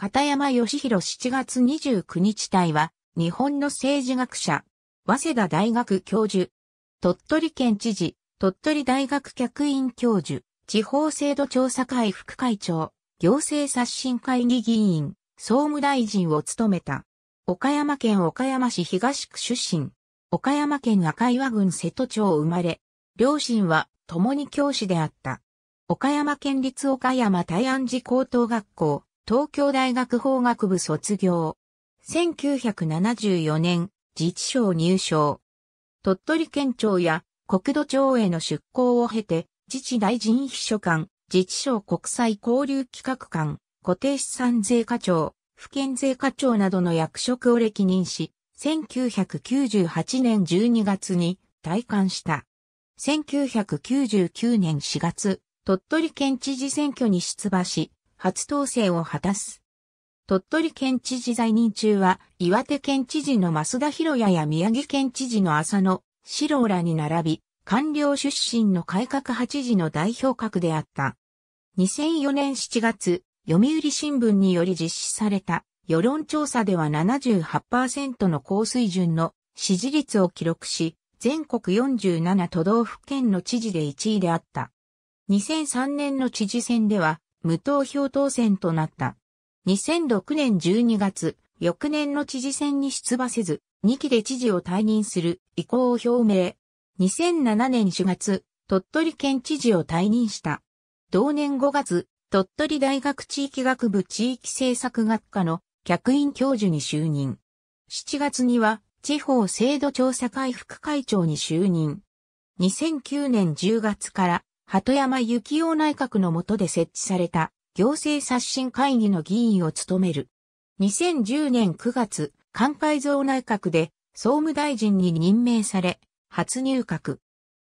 片山義弘7月29日隊は、日本の政治学者、早稲田大学教授、鳥取県知事、鳥取大学客員教授、地方制度調査会副会長、行政刷新会議議員、総務大臣を務めた。岡山県岡山市東区出身。岡山県赤岩郡瀬戸町生まれ。両親は共に教師であった。岡山県立岡山大安寺高等学校、東京大学法学部卒業。1974年、自治省入省。鳥取県庁や国土庁への出向を経て、自治大臣秘書官、自治省国際交流企画官、固定資産税課長、府県税課長などの役職を歴任し、1998年12月に退官した。1999年4月、鳥取県知事選挙に出馬し、初当選を果たす。鳥取県知事在任中は、岩手県知事の増田博也や宮城県知事の浅野、四郎らに並び、官僚出身の改革8時の代表格であった。2004年7月、読売新聞により実施された世論調査では78%の高水準の支持率を記録し、全国47都道府県の知事で1位であった。2003年の知事選では、無投票当選となった。2006年12月、翌年の知事選に出馬せず、2期で知事を退任する意向を表明。2007年4月、鳥取県知事を退任した。同年5月、鳥取大学地域学部地域政策学科の客員教授に就任。7月には、地方制度調査会副会長に就任。2009年10月から鳩山幸雄内閣の下で設置された行政刷新会議の議員を務める。2010年9月、関海蔵内閣で総務大臣に任命され、初入閣。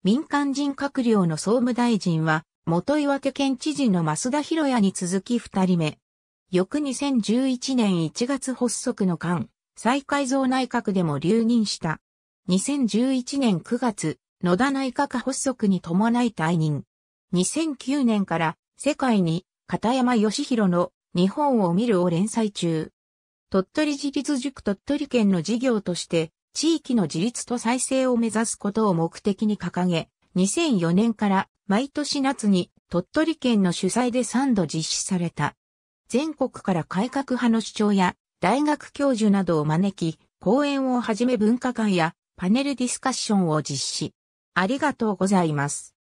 民間人閣僚の総務大臣は、元岩手県知事の増田博也に続き二人目。翌2011年1月発足の間、再改造内閣でも留任した。2011年9月、野田内閣発足に伴い退任。2009年から世界に片山義弘の日本を見るを連載中。鳥取自立塾鳥取県の事業として地域の自立と再生を目指すことを目的に掲げ、2004年から毎年夏に鳥取県の主催で3度実施された。全国から改革派の主張や大学教授などを招き、講演をはじめ文化会やパネルディスカッションを実施。ありがとうございます。